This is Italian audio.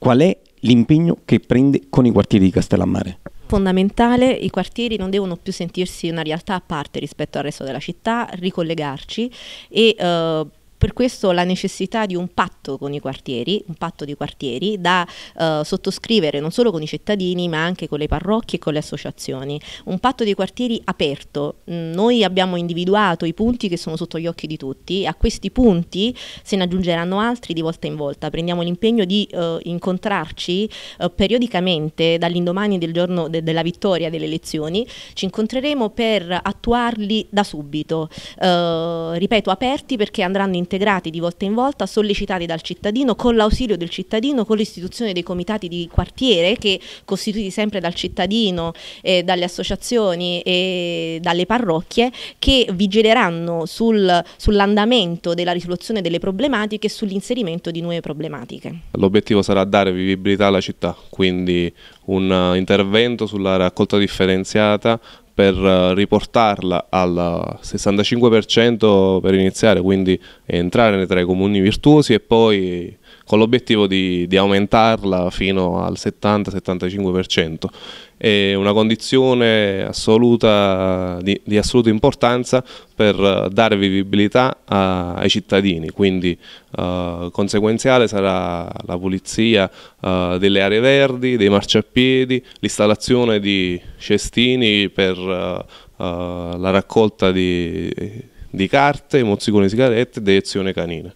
Qual è l'impegno che prende con i quartieri di Castellammare? fondamentale, i quartieri non devono più sentirsi una realtà a parte rispetto al resto della città, ricollegarci e eh, per questo la necessità di un patto con i quartieri, un patto di quartieri da eh, sottoscrivere non solo con i cittadini ma anche con le parrocchie e con le associazioni. Un patto di quartieri aperto. Mm, noi abbiamo individuato i punti che sono sotto gli occhi di tutti, a questi punti se ne aggiungeranno altri di volta in volta. Prendiamo l'impegno di eh, incontrarci eh, periodicamente dall'indomani del giorno de della vittoria delle elezioni, ci incontreremo per attuarli da subito. Eh, ripeto, aperti perché andranno in integrati di volta in volta, sollecitati dal cittadino, con l'ausilio del cittadino, con l'istituzione dei comitati di quartiere che costituiti sempre dal cittadino, eh, dalle associazioni e dalle parrocchie che vigileranno sul, sull'andamento della risoluzione delle problematiche e sull'inserimento di nuove problematiche. L'obiettivo sarà dare vivibilità alla città, quindi un eh, intervento sulla raccolta differenziata per eh, riportarla al 65% per iniziare, quindi entrare tra i comuni virtuosi e poi con l'obiettivo di, di aumentarla fino al 70-75%. È una condizione assoluta, di, di, assoluta importanza per eh, dare vivibilità a, ai cittadini, quindi eh, conseguenziale sarà la pulizia eh, delle aree verdi, dei marciapiedi, l'installazione di cestini per eh, eh la raccolta di, di carte, mozzicone di sigarette e deiezione canina.